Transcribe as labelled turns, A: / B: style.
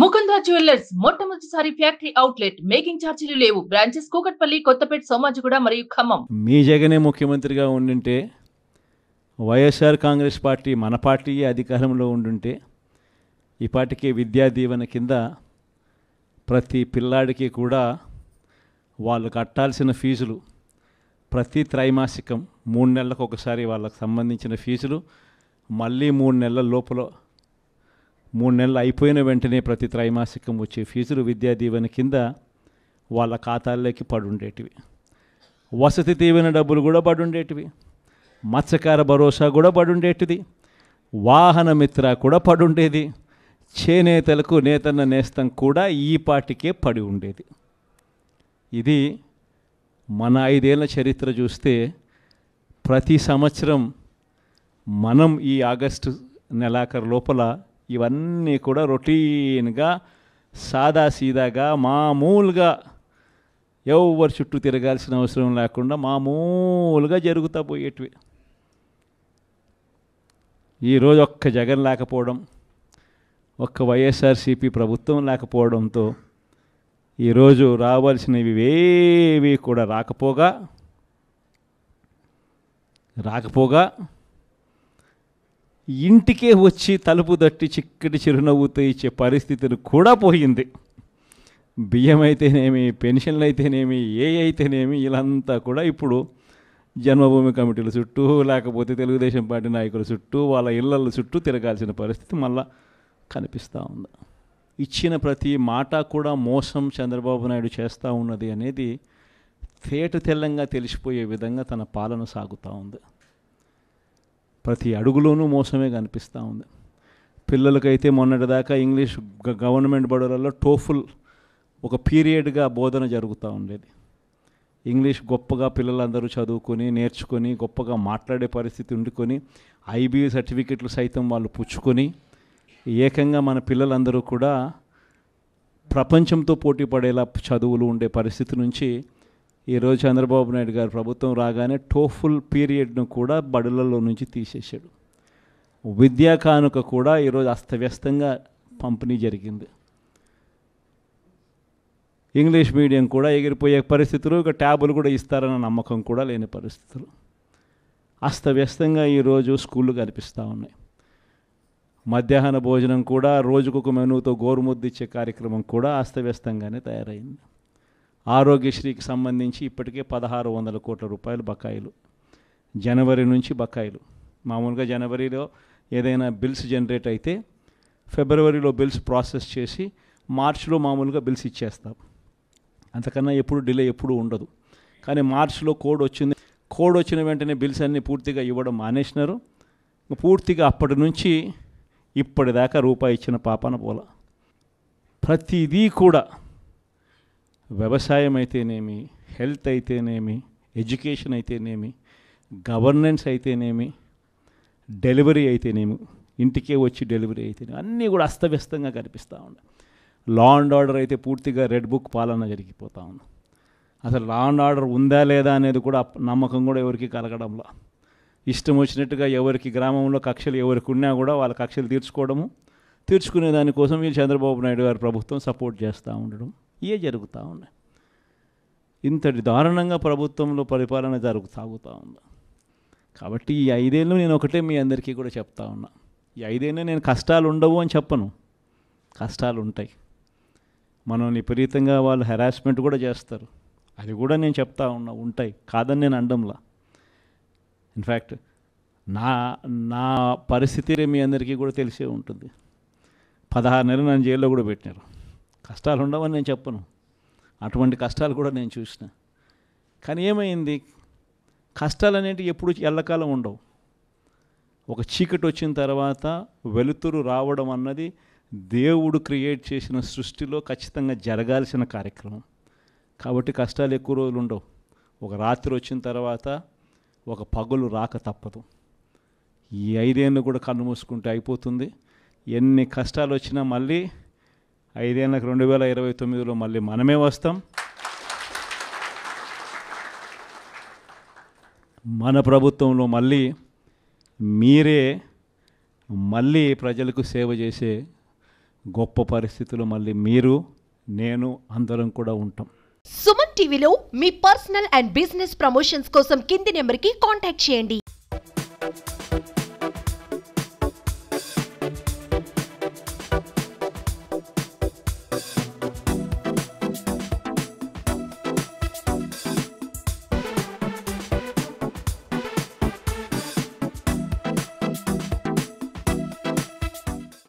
A: Mukunda jewellers మొట్టమొదటిసారి factory outlet making ఛార్జీలు లేవు బ్రాంచెస్ కూకట్పల్లి కొత్తపేట సోమాజిగూడ మరియు ఖమ్మం మీ జగనే ముఖ్యమంత్రిగా ఉండుంటే వైఎస్ఆర్ కాంగ్రెస్ పార్టీ మన పార్టీ అధికారంలో ఉండుంటే ఈ విద్యా దీవెన కింద ప్రతి పిల్లాడికి కూడా వాళ్ళు కట్టాల్సిన ఫీజులు ప్రతి త్రైమాసికం మూడు నెలలకు ఒకసారి వాళ్ళకు సంబంధించిన ఫీజులు మళ్ళీ మూడు నెలల లోపల మూడు నెలలు అయిపోయిన వెంటనే ప్రతి త్రైమాసికం వచ్చే ఫీజులు విద్యా దీవెన కింద వాళ్ళ ఖాతాల్లోకి పడుండేటివి వసతి దీవెన డబ్బులు కూడా పడుండేటివి మత్స్యకార భరోసా కూడా పడుండేటిది వాహన మిత్ర కూడా పడుండేది చేనేతలకు నేతన్న నేస్తం కూడా ఈ పాటికే పడి ఉండేది ఇది మన ఐదేళ్ల చరిత్ర చూస్తే ప్రతి సంవత్సరం మనం ఈ ఆగస్టు నెలాఖరు లోపల ఇవన్నీ కూడా రొటీన్గా సాదాసీదాగా మామూలుగా ఎవరు చుట్టూ తిరగాల్సిన అవసరం లేకుండా మామూలుగా జరుగుతా పోయేటివి ఈరోజు ఒక్క జగన్ లేకపోవడం ఒక్క వైఎస్ఆర్సీపీ ప్రభుత్వం లేకపోవడంతో ఈరోజు రావాల్సినవి ఏవి కూడా రాకపోగా రాకపోగా ఇంటికే వచ్చి తలుపు తట్టి చిక్కటి చిరునవ్వుతో ఇచ్చే పరిస్థితులు కూడా పోయింది బియ్యం అయితేనేమి పెన్షన్లు అయితేనేమి ఏ అయితేనేమి ఇలాంతా కూడా ఇప్పుడు జన్మభూమి కమిటీల చుట్టూ లేకపోతే తెలుగుదేశం పార్టీ నాయకుల చుట్టూ వాళ్ళ ఇళ్ళల చుట్టూ తిరగాల్సిన పరిస్థితి మళ్ళా కనిపిస్తూ ఉంది ఇచ్చిన ప్రతి మాట కూడా మోసం చంద్రబాబు నాయుడు చేస్తూ ఉన్నది అనేది తేట తెల్లంగా తెలిసిపోయే విధంగా తన పాలన సాగుతూ ఉంది ప్రతి అడుగులోనూ మోసమే కనిపిస్తూ ఉంది పిల్లలకైతే మొన్నటిదాకా ఇంగ్లీష్ గవర్నమెంట్ బడులలో టోఫుల్ ఒక పీరియడ్గా బోధన జరుగుతూ ఉండేది ఇంగ్లీష్ గొప్పగా పిల్లలందరూ చదువుకొని నేర్చుకొని గొప్పగా మాట్లాడే పరిస్థితి ఉండుకొని ఐబీ సర్టిఫికెట్లు సైతం వాళ్ళు పుచ్చుకొని ఏకంగా మన పిల్లలందరూ కూడా ప్రపంచంతో పోటీ పడేలా చదువులు ఉండే పరిస్థితి నుంచి ఈరోజు చంద్రబాబు నాయుడు గారు ప్రభుత్వం రాగానే టోఫుల్ పీరియడ్ను కూడా బడులలో నుంచి తీసేశాడు విద్యా కానుక కూడా ఈరోజు అస్తవ్యస్తంగా పంపిణీ జరిగింది ఇంగ్లీష్ మీడియం కూడా ఎగిరిపోయే పరిస్థితులు ఇక ట్యాబులు కూడా ఇస్తారన్న నమ్మకం కూడా లేని పరిస్థితులు అస్తవ్యస్తంగా ఈరోజు స్కూళ్ళు కనిపిస్తూ ఉన్నాయి మధ్యాహ్న భోజనం కూడా రోజుకొక మెనూతో గోరుముద్దిచ్చే కార్యక్రమం కూడా అస్తవ్యస్తంగానే తయారైంది ఆరోగ్యశ్రీకి సంబంధించి ఇప్పటికే పదహారు వందల కోట్ల రూపాయలు బకాయిలు జనవరి నుంచి బకాయిలు మామూలుగా జనవరిలో ఏదైనా బిల్స్ జనరేట్ అయితే ఫిబ్రవరిలో బిల్స్ ప్రాసెస్ చేసి మార్చిలో మామూలుగా బిల్స్ ఇచ్చేస్తాం అంతకన్నా ఎప్పుడు డిలే ఎప్పుడు ఉండదు కానీ మార్చిలో కోడ్ వచ్చింది కోడ్ వచ్చిన వెంటనే బిల్స్ అన్నీ పూర్తిగా ఇవ్వడం మానేసినారు పూర్తిగా అప్పటి నుంచి ఇప్పటిదాకా రూపాయి ఇచ్చిన పాపన పోల ప్రతిదీ కూడా వ్యవసాయం అయితేనేమి హెల్త్ అయితేనేమి ఎడ్యుకేషన్ అయితేనేమి గవర్నెన్స్ అయితేనేమి డెలివరీ అయితేనేమి ఇంటికే వచ్చి డెలివరీ అయితేనేమి అన్నీ కూడా అస్తవ్యస్తంగా కనిపిస్తూ ఉన్నాయి లా అండ్ ఆర్డర్ అయితే పూర్తిగా రెడ్ బుక్ పాలన జరిగిపోతూ ఉంది అసలు లా అండ్ ఆర్డర్ ఉందా లేదా అనేది కూడా నమ్మకం కూడా ఎవరికి కలగడంలా ఇష్టం వచ్చినట్టుగా ఎవరికి గ్రామంలో కక్షలు ఎవరికి ఉన్నా కూడా వాళ్ళ కక్షలు తీర్చుకోవడము తీర్చుకునే దానికోసం వీళ్ళు చంద్రబాబు నాయుడు గారి ప్రభుత్వం సపోర్ట్ చేస్తూ ఉండడం ఇవే జరుగుతూ ఉన్నాయి ఇంతటి దారుణంగా ప్రభుత్వంలో పరిపాలన జరుగు సాగుతూ ఉంది కాబట్టి ఈ ఐదేళ్ళు నేను ఒకటే మీ అందరికీ కూడా చెప్తా ఉన్నా ఈ ఐదేళ్ళు నేను కష్టాలు ఉండవు అని చెప్పను కష్టాలు ఉంటాయి మనం విపరీతంగా వాళ్ళు హెరాస్మెంట్ కూడా చేస్తారు అది కూడా నేను చెప్తా ఉన్నా ఉంటాయి కాదని నేను అండంలా ఇన్ఫ్యాక్ట్ నా నా పరిస్థితి మీ అందరికీ కూడా తెలిసే ఉంటుంది పదహారు నెలలు నన్ను జైల్లో కూడా పెట్టినారు కష్టాలు ఉండవని నేను చెప్పను అటువంటి కష్టాలు కూడా నేను చూసిన కానీ ఏమైంది కష్టాలు అనేటివి ఎప్పుడు ఎల్లకాలం ఉండవు ఒక చీకటి వచ్చిన తర్వాత వెలుతురు రావడం అన్నది దేవుడు క్రియేట్ చేసిన సృష్టిలో ఖచ్చితంగా జరగాల్సిన కార్యక్రమం కాబట్టి కష్టాలు ఎక్కువ రోజులు ఉండవు ఒక రాత్రి వచ్చిన తర్వాత ఒక పగులు రాక తప్పదు ఈ ఐదేళ్ళు కూడా కన్ను మూసుకుంటే అయిపోతుంది ఎన్ని కష్టాలు వచ్చినా మళ్ళీ ఐదేళ్ళకి రెండు వేల ఇరవై తొమ్మిదిలో మళ్ళీ మనమే వస్తాం మన ప్రభుత్వంలో మళ్ళీ మీరే మళ్ళీ ప్రజలకు సేవ చేసే గొప్ప పరిస్థితులు మళ్ళీ మీరు నేను అందరం కూడా ఉంటాం సుమన్ టీవీలో మీ పర్సనల్ అండ్ బిజినెస్ ప్రమోషన్స్ కోసం కింది నెంబర్కి కాంటాక్ట్ చేయండి